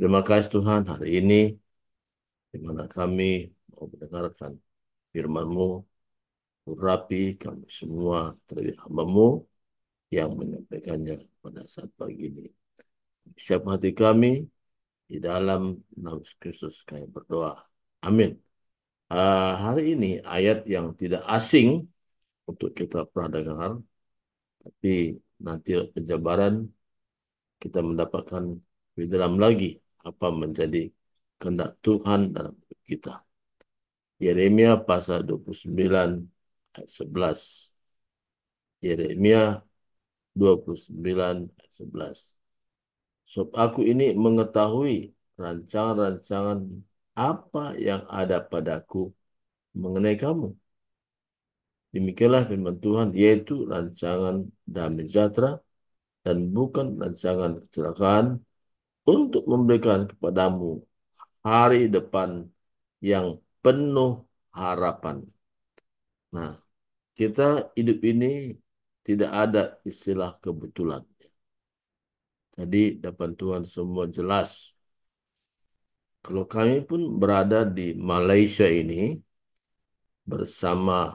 Terima kasih Tuhan hari ini di mana kami mau mendengarkan firman-Mu, urapi kami semua terlebih hamba-Mu yang menyampaikannya pada saat pagi ini. Siap hati kami di dalam nama Kristus kami berdoa. Amin. Uh, hari ini ayat yang tidak asing untuk kita pernah dengar, tapi nanti penjabaran kita mendapatkan lebih dalam lagi apa menjadi kehendak Tuhan dalam hidup kita. Yeremia pasal 29 ayat 11. Yeremia 29 ayat 11. Sob aku ini mengetahui rancangan-rancangan apa yang ada padaku mengenai kamu. Demikianlah firman Tuhan, yaitu rancangan damai sejahtera dan bukan rancangan kecelakaan untuk memberikan kepadamu hari depan yang penuh harapan. Nah, kita hidup ini tidak ada istilah kebetulan. Jadi depan Tuhan semua jelas. Kalau kami pun berada di Malaysia ini bersama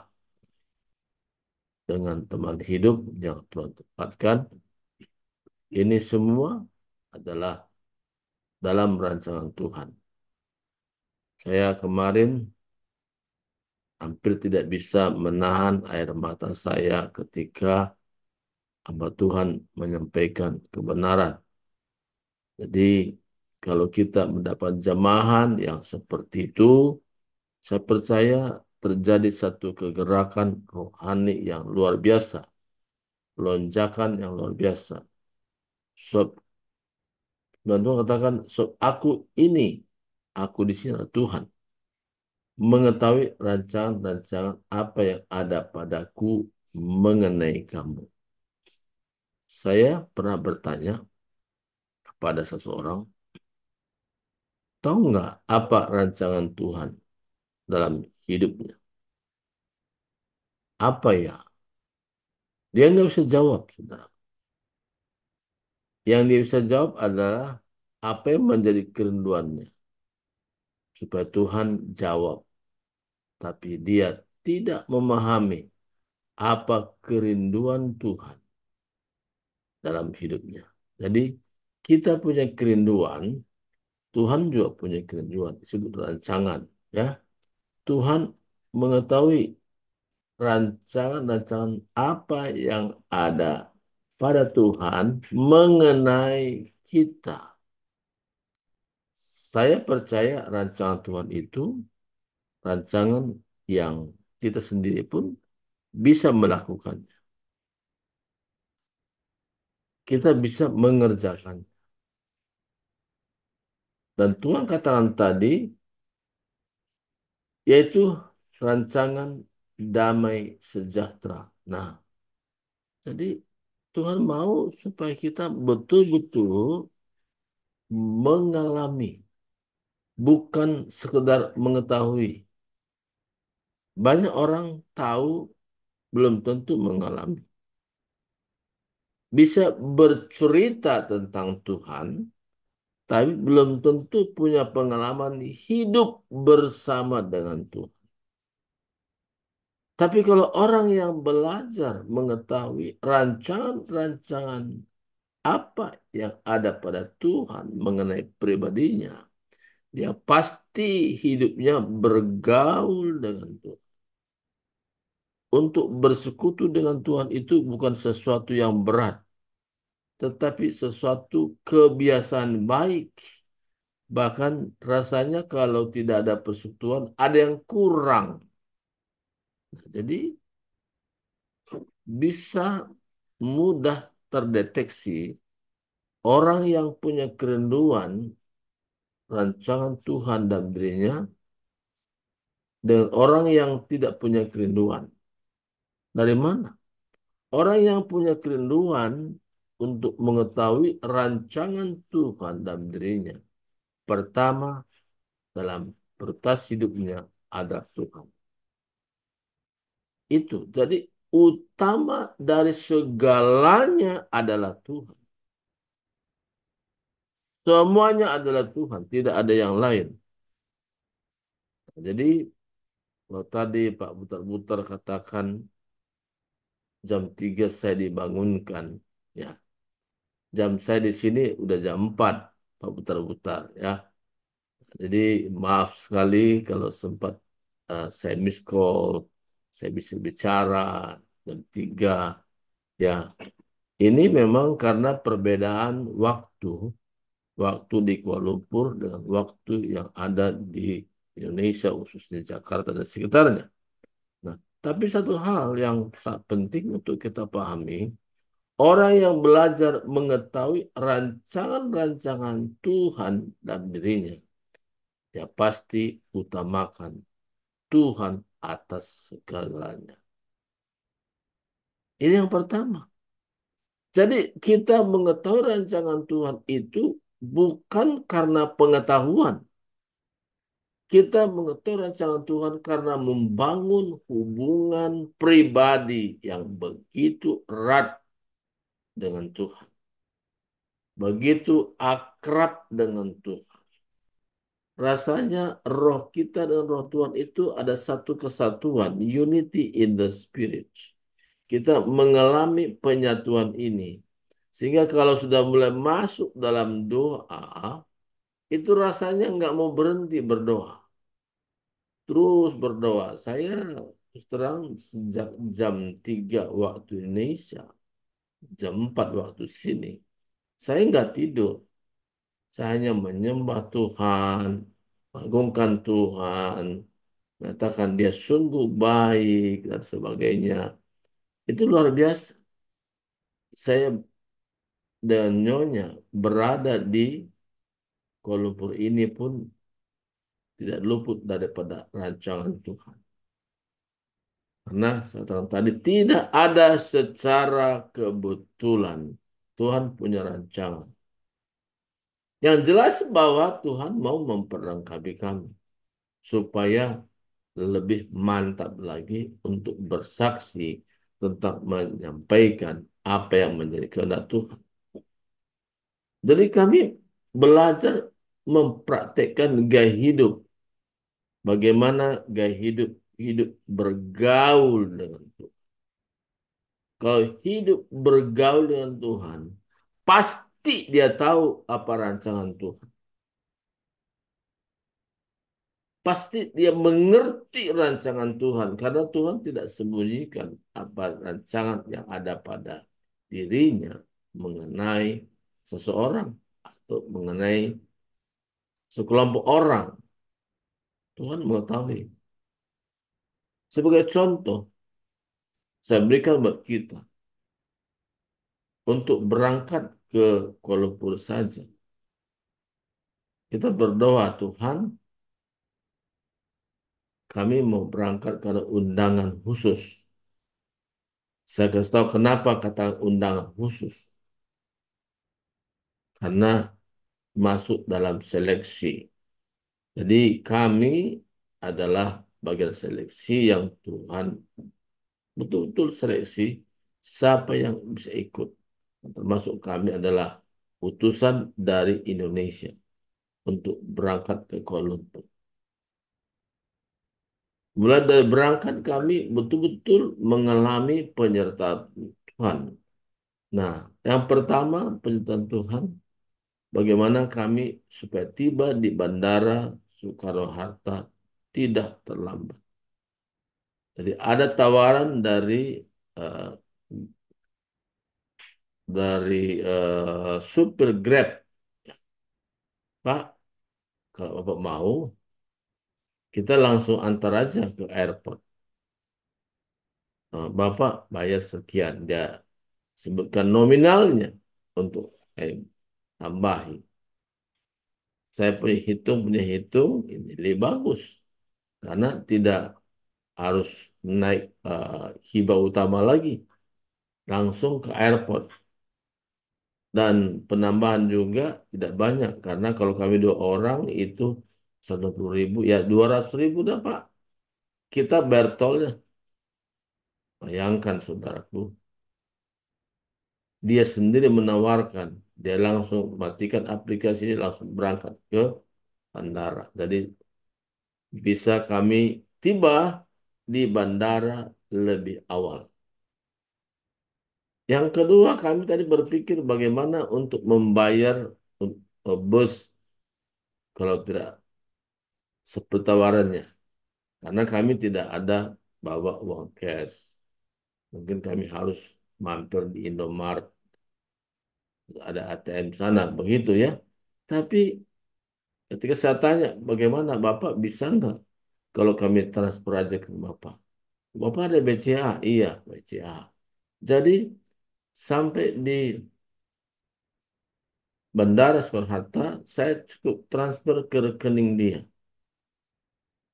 dengan teman hidup yang Tuhan tempatkan, ini semua adalah dalam rancangan Tuhan. Saya kemarin hampir tidak bisa menahan air mata saya ketika hamba Tuhan menyampaikan kebenaran. Jadi kalau kita mendapat jamahan yang seperti itu, saya percaya terjadi satu kegerakan rohani yang luar biasa. Lonjakan yang luar biasa. Sebab dan Tuhan katakan, aku ini, aku di sini adalah Tuhan. Mengetahui rancangan-rancangan apa yang ada padaku mengenai kamu. Saya pernah bertanya kepada seseorang, tahu nggak apa rancangan Tuhan dalam hidupnya? Apa ya? Dia nggak bisa jawab, saudara. Yang dia bisa jawab adalah apa yang menjadi kerinduannya. Supaya Tuhan jawab. Tapi dia tidak memahami apa kerinduan Tuhan dalam hidupnya. Jadi kita punya kerinduan, Tuhan juga punya kerinduan, disebut rancangan. ya Tuhan mengetahui rancangan-rancangan apa yang ada pada Tuhan mengenai kita. Saya percaya rancangan Tuhan itu rancangan yang kita sendiri pun bisa melakukannya. Kita bisa mengerjakannya. Dan Tuhan katakan tadi, yaitu rancangan damai sejahtera. Nah, jadi Tuhan mau supaya kita betul-betul mengalami, bukan sekedar mengetahui. Banyak orang tahu, belum tentu mengalami. Bisa bercerita tentang Tuhan, tapi belum tentu punya pengalaman hidup bersama dengan Tuhan. Tapi kalau orang yang belajar mengetahui rancangan-rancangan apa yang ada pada Tuhan mengenai pribadinya, dia pasti hidupnya bergaul dengan Tuhan. Untuk bersekutu dengan Tuhan itu bukan sesuatu yang berat, tetapi sesuatu kebiasaan baik. Bahkan rasanya kalau tidak ada persekutuan, ada yang kurang jadi bisa mudah terdeteksi orang yang punya kerinduan rancangan Tuhan dan dirinya dengan orang yang tidak punya kerinduan. Dari mana? Orang yang punya kerinduan untuk mengetahui rancangan Tuhan dan dirinya. Pertama, dalam pertas hidupnya ada Tuhan itu. Jadi utama dari segalanya adalah Tuhan. Semuanya adalah Tuhan, tidak ada yang lain. Jadi kalau tadi Pak Butar-Butar katakan jam 3 saya dibangunkan, ya. Jam saya di sini udah jam 4, Pak Butar-Butar, ya. Jadi maaf sekali kalau sempat uh, saya miss call saya bisa bicara, dan tiga, ya. Ini memang karena perbedaan waktu, waktu di Kuala Lumpur dengan waktu yang ada di Indonesia, khususnya Jakarta dan sekitarnya. Nah, tapi satu hal yang sangat penting untuk kita pahami, orang yang belajar mengetahui rancangan-rancangan Tuhan dan dirinya, ya pasti utamakan Tuhan atas segalanya. Ini yang pertama. Jadi kita mengetahui rancangan Tuhan itu bukan karena pengetahuan. Kita mengetahui rancangan Tuhan karena membangun hubungan pribadi yang begitu erat dengan Tuhan. Begitu akrab dengan Tuhan rasanya roh kita dan roh Tuhan itu ada satu kesatuan, unity in the spirit. Kita mengalami penyatuan ini. Sehingga kalau sudah mulai masuk dalam doa, itu rasanya nggak mau berhenti berdoa. Terus berdoa. Saya terang sejak jam 3 waktu Indonesia, jam 4 waktu sini, saya nggak tidur saya hanya menyembah Tuhan, mengagungkan Tuhan, mengatakan dia sungguh baik dan sebagainya. Itu luar biasa. Saya dan Nyonya berada di Kuala Lumpur ini pun tidak luput daripada rancangan Tuhan. Karena saya tadi tidak ada secara kebetulan Tuhan punya rancangan. Yang jelas bahwa Tuhan mau memperlengkapi kami supaya lebih mantap lagi untuk bersaksi tentang menyampaikan apa yang menjadi kehendak Tuhan. Jadi kami belajar mempraktekkan gaya hidup. Bagaimana gaya hidup hidup bergaul dengan Tuhan. Kalau hidup bergaul dengan Tuhan, pasti pasti dia tahu apa rancangan Tuhan. Pasti dia mengerti rancangan Tuhan karena Tuhan tidak sembunyikan apa rancangan yang ada pada dirinya mengenai seseorang atau mengenai sekelompok orang. Tuhan mengetahui. Sebagai contoh, saya berikan buat kita untuk berangkat ke Kuala saja. Kita berdoa, Tuhan, kami mau berangkat karena undangan khusus. Saya kasih tahu kenapa kata undangan khusus. Karena masuk dalam seleksi. Jadi kami adalah bagian seleksi yang Tuhan betul-betul seleksi siapa yang bisa ikut termasuk kami adalah utusan dari Indonesia untuk berangkat ke Kuala Lumpur. Mulai dari berangkat kami betul-betul mengalami penyertaan Tuhan. Nah, yang pertama penyertaan Tuhan, bagaimana kami supaya tiba di Bandara Soekarno-Hatta tidak terlambat. Jadi ada tawaran dari uh, dari uh, supir Grab. Pak, kalau Bapak mau, kita langsung antar aja ke airport. Nah, Bapak bayar sekian, dia sebutkan nominalnya untuk eh, tambahi. Saya punya hitung, punya hitung, ini lebih bagus. Karena tidak harus naik uh, hibah utama lagi. Langsung ke airport dan penambahan juga tidak banyak karena kalau kami dua orang itu 150 ribu ya 200 ribu dah Pak kita bayar tolnya bayangkan saudaraku dia sendiri menawarkan dia langsung matikan aplikasi ini langsung berangkat ke bandara jadi bisa kami tiba di bandara lebih awal yang kedua, kami tadi berpikir bagaimana untuk membayar e, bus kalau tidak seperti tawarannya. Karena kami tidak ada bawa uang cash. Mungkin kami harus mampir di Indomaret. Ada ATM sana, begitu ya. Tapi ketika saya tanya, bagaimana Bapak bisa nggak kalau kami transfer aja ke Bapak? Bapak ada BCA? Iya, BCA. Jadi sampai di Bandara Soekarno Hatta saya cukup transfer ke rekening dia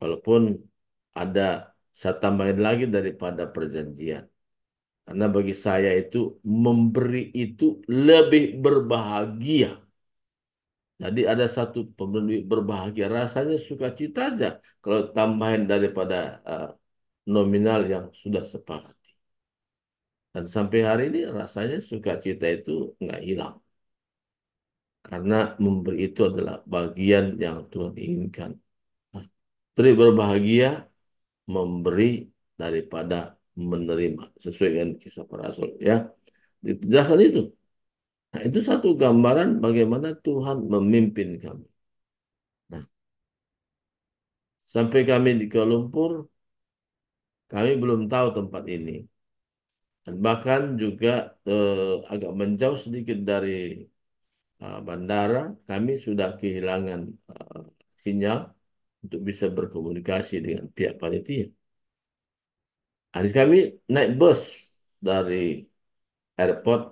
walaupun ada saya tambahin lagi daripada perjanjian karena bagi saya itu memberi itu lebih berbahagia jadi ada satu pemberi berbahagia rasanya suka cita aja kalau tambahin daripada uh, nominal yang sudah sepakat dan sampai hari ini rasanya sukacita itu nggak hilang. Karena memberi itu adalah bagian yang Tuhan inginkan. Nah, lebih berbahagia memberi daripada menerima. Sesuai dengan kisah para rasul. Ya. Dijelaskan itu. Nah, itu satu gambaran bagaimana Tuhan memimpin kami. Nah, sampai kami di Kuala Lumpur, kami belum tahu tempat ini dan bahkan juga eh, agak menjauh sedikit dari eh, bandara kami sudah kehilangan eh, sinyal untuk bisa berkomunikasi dengan pihak panitia. Adik kami naik bus dari airport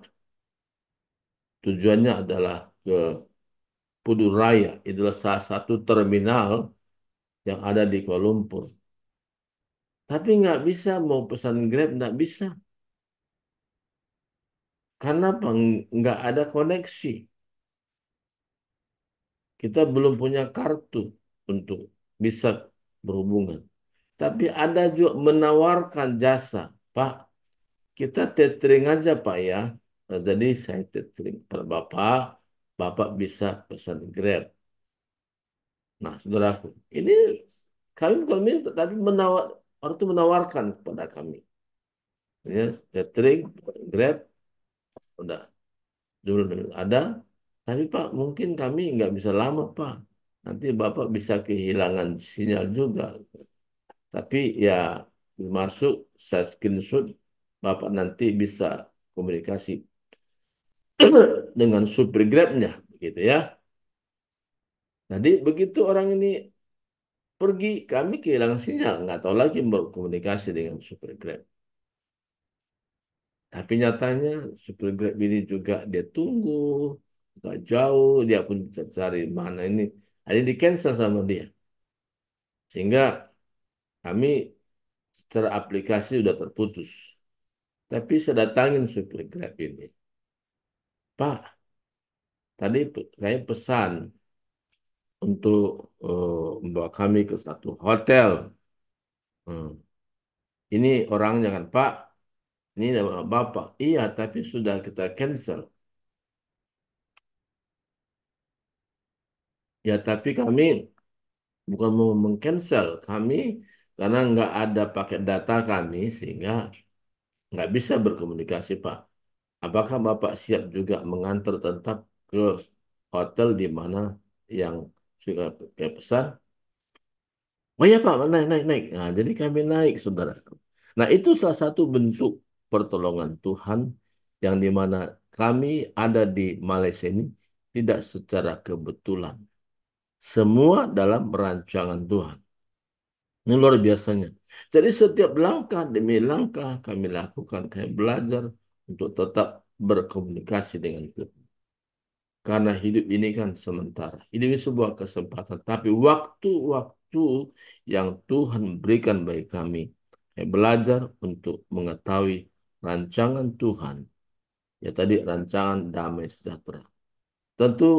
tujuannya adalah ke Puduraya. Itulah salah satu terminal yang ada di Kuala Lumpur. Tapi nggak bisa mau pesan Grab nggak bisa. Karena apa? Nggak ada koneksi. Kita belum punya kartu untuk bisa berhubungan. Tapi ada juga menawarkan jasa. Pak, kita tethering aja Pak ya. Nah, jadi saya tethering pada Bapak, Bapak bisa pesan Grab. Nah, saudaraku, ini kami bukan minta, tapi menawar, orang itu menawarkan kepada kami. Ya, tethering, grab, udah dulu ada tapi Pak mungkin kami nggak bisa lama Pak nanti Bapak bisa kehilangan sinyal juga tapi ya masuk saya screenshot Bapak nanti bisa komunikasi dengan super grabnya gitu ya jadi begitu orang ini pergi kami kehilangan sinyal nggak tahu lagi berkomunikasi dengan super grab tapi nyatanya supir Grab ini juga dia tunggu, nggak jauh, dia pun cari mana ini. Ada nah, di cancel sama dia. Sehingga kami secara aplikasi sudah terputus. Tapi saya datangin supir Grab ini. Pak, tadi saya pesan untuk uh, membawa kami ke satu hotel. Hmm. Ini orangnya kan, Pak ini nama bapak iya tapi sudah kita cancel ya tapi kami bukan mau mengcancel kami karena nggak ada paket data kami sehingga nggak bisa berkomunikasi Pak. Apakah Bapak siap juga mengantar tetap ke hotel di mana yang sudah kayak pesan? Oh ya Pak, naik, naik, naik. Nah, jadi kami naik, saudara. Nah, itu salah satu bentuk pertolongan Tuhan yang dimana kami ada di Malaysia ini tidak secara kebetulan. Semua dalam rancangan Tuhan. Ini luar biasanya. Jadi setiap langkah demi langkah kami lakukan, kami belajar untuk tetap berkomunikasi dengan Tuhan. Karena hidup ini kan sementara. Hidup ini sebuah kesempatan. Tapi waktu-waktu yang Tuhan berikan bagi kami, kami belajar untuk mengetahui rancangan Tuhan, ya tadi rancangan damai sejahtera. Tentu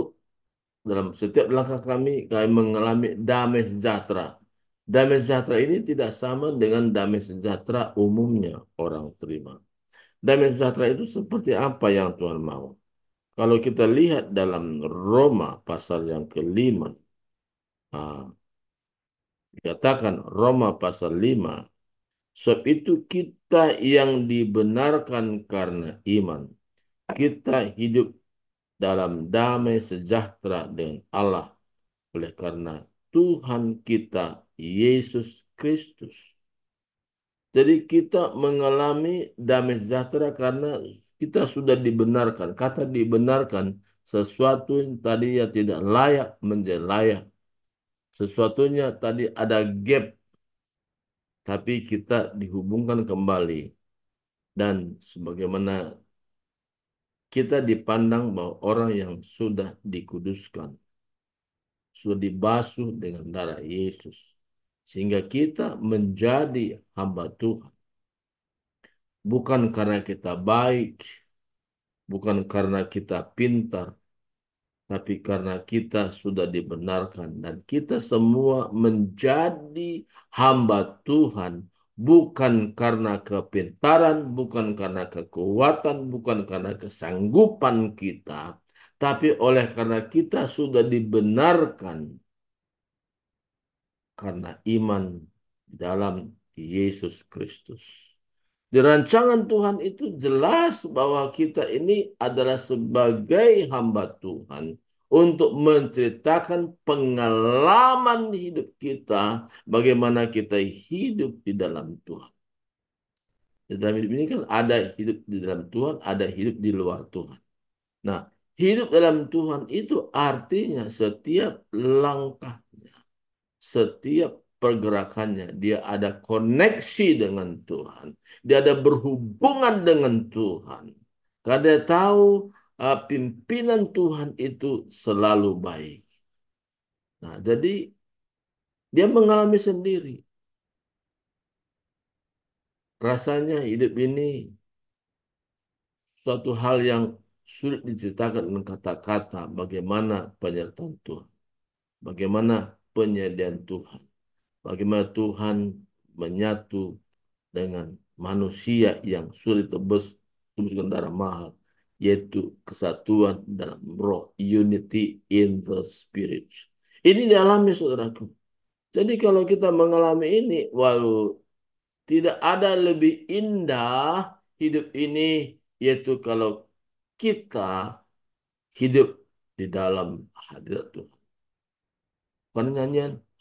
dalam setiap langkah kami, kami mengalami damai sejahtera. Damai sejahtera ini tidak sama dengan damai sejahtera umumnya orang terima. Damai sejahtera itu seperti apa yang Tuhan mau. Kalau kita lihat dalam Roma pasal yang kelima, ah, dikatakan Roma pasal 5 Sebab itu kita yang dibenarkan karena iman. Kita hidup dalam damai sejahtera dengan Allah. Oleh karena Tuhan kita, Yesus Kristus. Jadi kita mengalami damai sejahtera karena kita sudah dibenarkan. Kata dibenarkan sesuatu yang tadinya tidak layak menjadi layak. Sesuatunya tadi ada gap tapi kita dihubungkan kembali. Dan sebagaimana kita dipandang bahwa orang yang sudah dikuduskan, sudah dibasuh dengan darah Yesus. Sehingga kita menjadi hamba Tuhan. Bukan karena kita baik, bukan karena kita pintar, tapi karena kita sudah dibenarkan dan kita semua menjadi hamba Tuhan bukan karena kepintaran, bukan karena kekuatan, bukan karena kesanggupan kita, tapi oleh karena kita sudah dibenarkan karena iman dalam Yesus Kristus. Di rancangan Tuhan itu jelas bahwa kita ini adalah sebagai hamba Tuhan untuk menceritakan pengalaman hidup kita, bagaimana kita hidup di dalam Tuhan. Di dalam hidup ini kan ada hidup di dalam Tuhan, ada hidup di luar Tuhan. Nah, hidup dalam Tuhan itu artinya setiap langkahnya, setiap pergerakannya, dia ada koneksi dengan Tuhan, dia ada berhubungan dengan Tuhan. Karena dia tahu uh, pimpinan Tuhan itu selalu baik. Nah, jadi dia mengalami sendiri. Rasanya hidup ini suatu hal yang sulit diceritakan dengan kata-kata bagaimana penyertaan Tuhan. Bagaimana penyediaan Tuhan Bagaimana Tuhan menyatu dengan manusia yang sulit tebus tembuskan darah mahal yaitu kesatuan dalam roh unity in the spirit ini dialami saudaraku jadi kalau kita mengalami ini walau tidak ada lebih indah hidup ini yaitu kalau kita hidup di dalam hadirat Tuhan bukan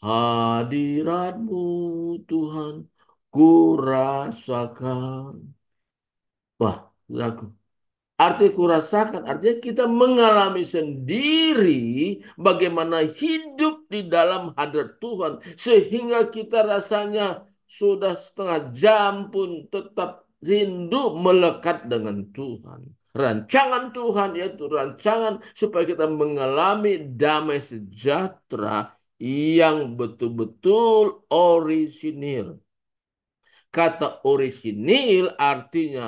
Hadiratmu Tuhan ku rasakan. Wah, lagu. ku rasakan artinya kita mengalami sendiri bagaimana hidup di dalam hadrat Tuhan. Sehingga kita rasanya sudah setengah jam pun tetap rindu melekat dengan Tuhan. Rancangan Tuhan yaitu rancangan supaya kita mengalami damai sejahtera yang betul-betul orisinil. Kata orisinil artinya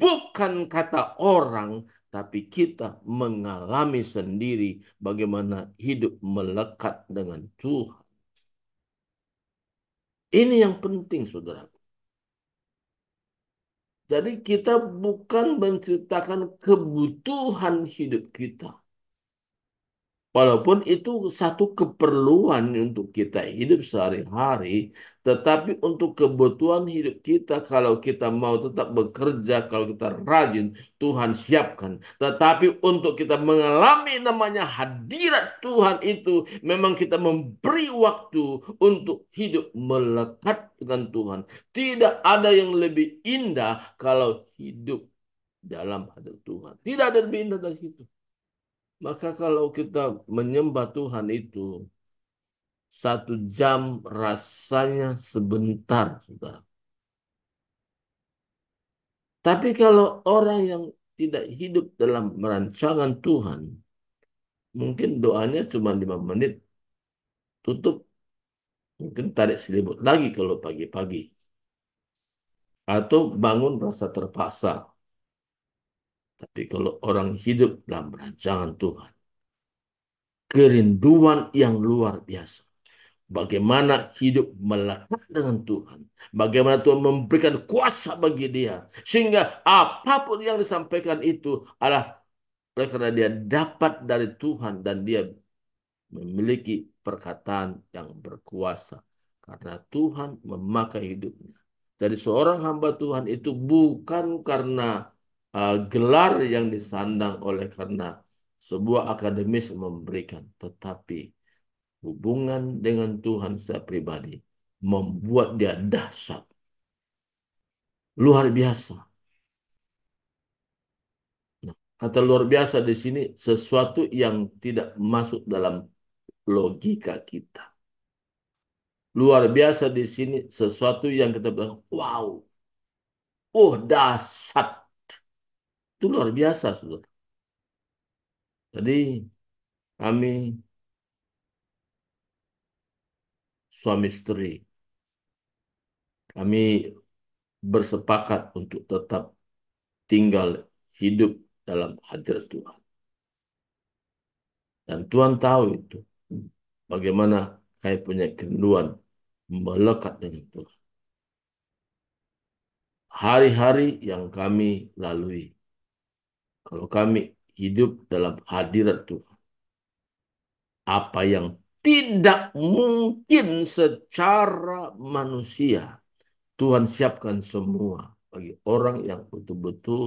bukan kata orang, tapi kita mengalami sendiri bagaimana hidup melekat dengan Tuhan. Ini yang penting, saudara. Jadi kita bukan menceritakan kebutuhan hidup kita Walaupun itu satu keperluan untuk kita hidup sehari-hari, tetapi untuk kebutuhan hidup kita, kalau kita mau tetap bekerja, kalau kita rajin, Tuhan siapkan. Tetapi untuk kita mengalami namanya hadirat Tuhan itu, memang kita memberi waktu untuk hidup melekat dengan Tuhan. Tidak ada yang lebih indah kalau hidup dalam hadirat Tuhan. Tidak ada yang lebih indah dari situ. Maka kalau kita menyembah Tuhan itu satu jam rasanya sebentar, saudara. Tapi kalau orang yang tidak hidup dalam merancangan Tuhan, mungkin doanya cuma lima menit, tutup, mungkin tarik selimut lagi kalau pagi-pagi. Atau bangun rasa terpaksa. Tapi kalau orang hidup dalam rancangan Tuhan, kerinduan yang luar biasa. Bagaimana hidup melekat dengan Tuhan. Bagaimana Tuhan memberikan kuasa bagi dia. Sehingga apapun yang disampaikan itu adalah oleh karena dia dapat dari Tuhan dan dia memiliki perkataan yang berkuasa. Karena Tuhan memakai hidupnya. Jadi seorang hamba Tuhan itu bukan karena uh, gelar yang disandang oleh karena sebuah akademis memberikan, tetapi hubungan dengan Tuhan secara pribadi membuat dia dahsyat. Luar biasa. Nah, kata luar biasa di sini sesuatu yang tidak masuk dalam logika kita. Luar biasa di sini sesuatu yang kita bilang, wow, oh dasar itu luar biasa, saudara. Jadi kami suami istri, kami bersepakat untuk tetap tinggal hidup dalam hadir Tuhan. Dan Tuhan tahu itu. Bagaimana kami punya kerinduan melekat dengan Tuhan. Hari-hari yang kami lalui kalau kami hidup dalam hadirat Tuhan. Apa yang tidak mungkin secara manusia. Tuhan siapkan semua bagi orang yang betul-betul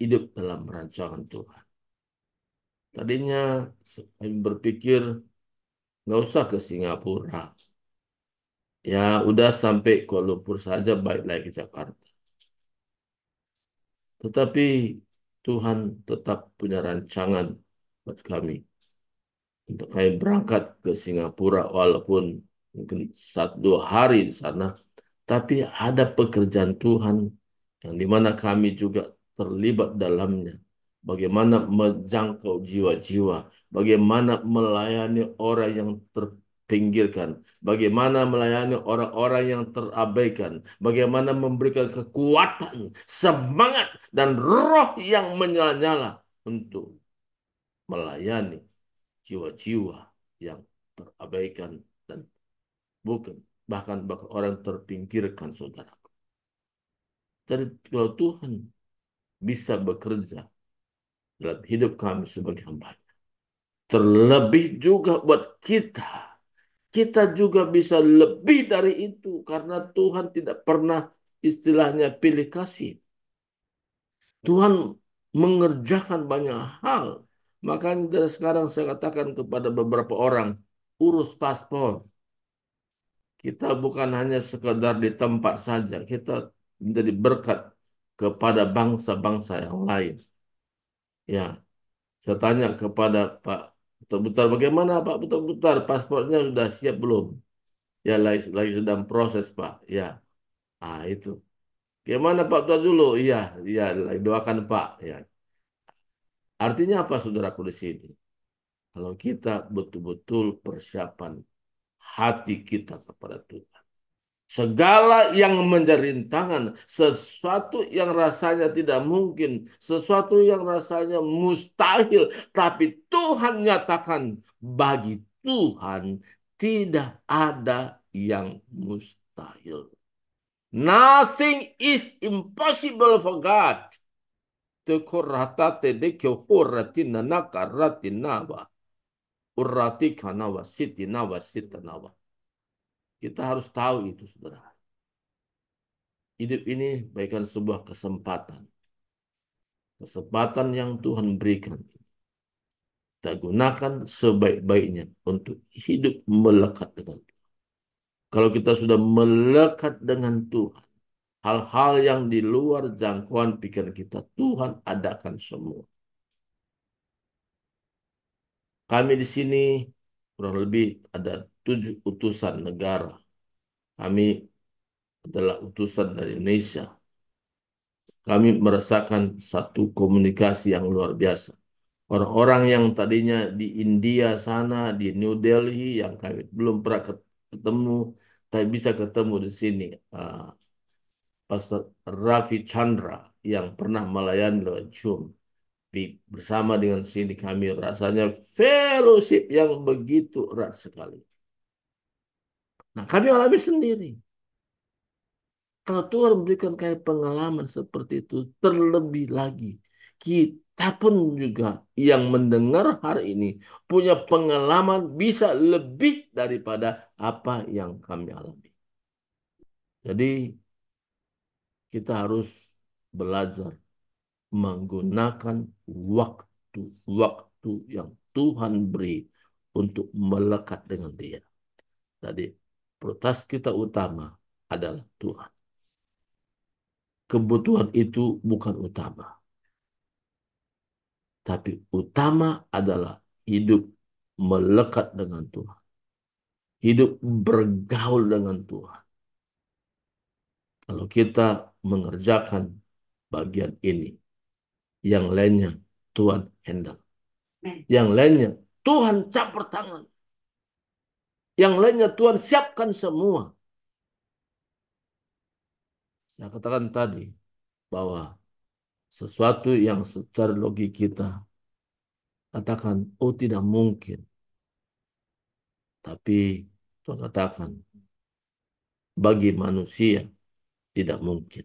hidup dalam rancangan Tuhan. Tadinya saya berpikir nggak usah ke Singapura. Ya udah sampai Kuala Lumpur saja baik lagi Jakarta. Tetapi Tuhan tetap punya rancangan buat kami. Untuk kami berangkat ke Singapura walaupun mungkin satu dua hari di sana. Tapi ada pekerjaan Tuhan yang dimana kami juga terlibat dalamnya. Bagaimana menjangkau jiwa-jiwa. Bagaimana melayani orang yang ter, pinggirkan. Bagaimana melayani orang-orang yang terabaikan. Bagaimana memberikan kekuatan, semangat, dan roh yang menyala-nyala untuk melayani jiwa-jiwa yang terabaikan dan bukan bahkan bahkan orang terpinggirkan saudara. Jadi kalau Tuhan bisa bekerja dalam hidup kami sebagai hamba, terlebih juga buat kita kita juga bisa lebih dari itu karena Tuhan tidak pernah istilahnya pilih kasih. Tuhan mengerjakan banyak hal. Makanya dari sekarang saya katakan kepada beberapa orang, urus paspor. Kita bukan hanya sekedar di tempat saja, kita menjadi berkat kepada bangsa-bangsa yang lain. Ya, saya tanya kepada Pak Putar-putar bagaimana Pak? Putar-putar paspornya sudah siap belum? Ya lagi, lagi sedang proses Pak. Ya, ah itu. Gimana Pak Tua dulu? Iya, iya doakan Pak. Ya. Artinya apa saudaraku di sini? Kalau kita betul-betul persiapan hati kita kepada Tuhan. Segala yang menjerintangan, sesuatu yang rasanya tidak mungkin, sesuatu yang rasanya mustahil, tapi Tuhan nyatakan bagi Tuhan tidak ada yang mustahil. Nothing is impossible for God. Tekorata tede kehorati nanaka rati nawa. Urati kanawa siti nawa sita nawa. Kita harus tahu itu, saudara. Hidup ini baikkan sebuah kesempatan. Kesempatan yang Tuhan berikan. Kita gunakan sebaik-baiknya untuk hidup melekat dengan Tuhan. Kalau kita sudah melekat dengan Tuhan, hal-hal yang di luar jangkauan pikiran kita, Tuhan adakan semua. Kami di sini kurang lebih ada tujuh utusan negara. Kami adalah utusan dari Indonesia. Kami merasakan satu komunikasi yang luar biasa. Orang-orang yang tadinya di India sana, di New Delhi, yang kami belum pernah ketemu, tapi bisa ketemu di sini. Uh, Pastor Raffi Chandra yang pernah melayani lewat Zoom. Bersama dengan sini kami rasanya fellowship yang begitu erat sekali. Nah, kami alami sendiri. Kalau Tuhan memberikan kami pengalaman seperti itu, terlebih lagi kita pun juga yang mendengar hari ini punya pengalaman bisa lebih daripada apa yang kami alami. Jadi kita harus belajar menggunakan waktu-waktu yang Tuhan beri untuk melekat dengan dia. Tadi prioritas kita utama adalah Tuhan. Kebutuhan itu bukan utama. Tapi utama adalah hidup melekat dengan Tuhan. Hidup bergaul dengan Tuhan. Kalau kita mengerjakan bagian ini, yang lainnya Tuhan handle. Yang lainnya Tuhan campur tangan. Yang lainnya Tuhan siapkan semua. Saya katakan tadi bahwa sesuatu yang secara logik kita katakan, oh tidak mungkin. Tapi Tuhan katakan, bagi manusia tidak mungkin.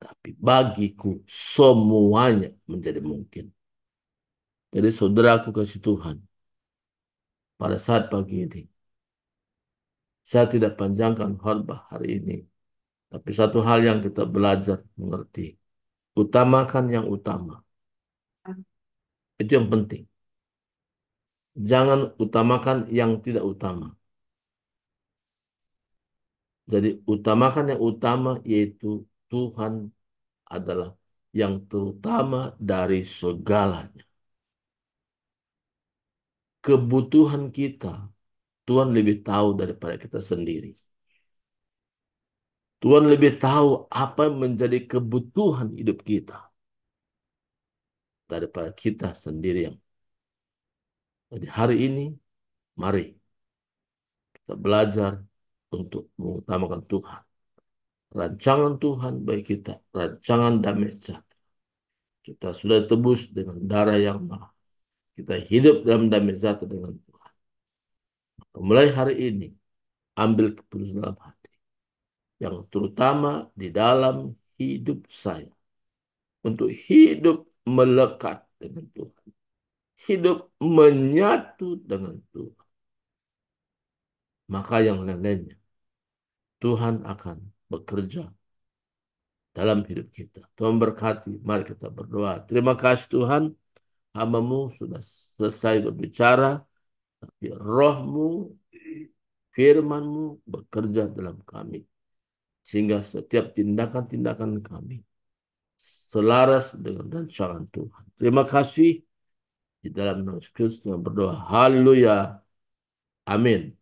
Tapi bagiku semuanya menjadi mungkin. Jadi saudaraku kasih Tuhan pada saat pagi ini. Saya tidak panjangkan khutbah hari ini. Tapi satu hal yang kita belajar mengerti. Utamakan yang utama. Itu yang penting. Jangan utamakan yang tidak utama. Jadi utamakan yang utama yaitu Tuhan adalah yang terutama dari segalanya kebutuhan kita, Tuhan lebih tahu daripada kita sendiri. Tuhan lebih tahu apa yang menjadi kebutuhan hidup kita daripada kita sendiri yang. Jadi hari ini, mari kita belajar untuk mengutamakan Tuhan. Rancangan Tuhan bagi kita, rancangan damai sejahtera. Kita sudah tebus dengan darah yang mahal kita hidup dalam damai satu dengan Tuhan. mulai hari ini, ambil keputusan dalam hati. Yang terutama di dalam hidup saya. Untuk hidup melekat dengan Tuhan. Hidup menyatu dengan Tuhan. Maka yang lain-lainnya, Tuhan akan bekerja dalam hidup kita. Tuhan berkati, mari kita berdoa. Terima kasih Tuhan hambamu sudah selesai berbicara, tapi rohmu, firmanmu bekerja dalam kami. Sehingga setiap tindakan-tindakan kami selaras dengan rancangan Tuhan. Terima kasih. Di dalam nama Kristus berdoa. Haleluya. Amin.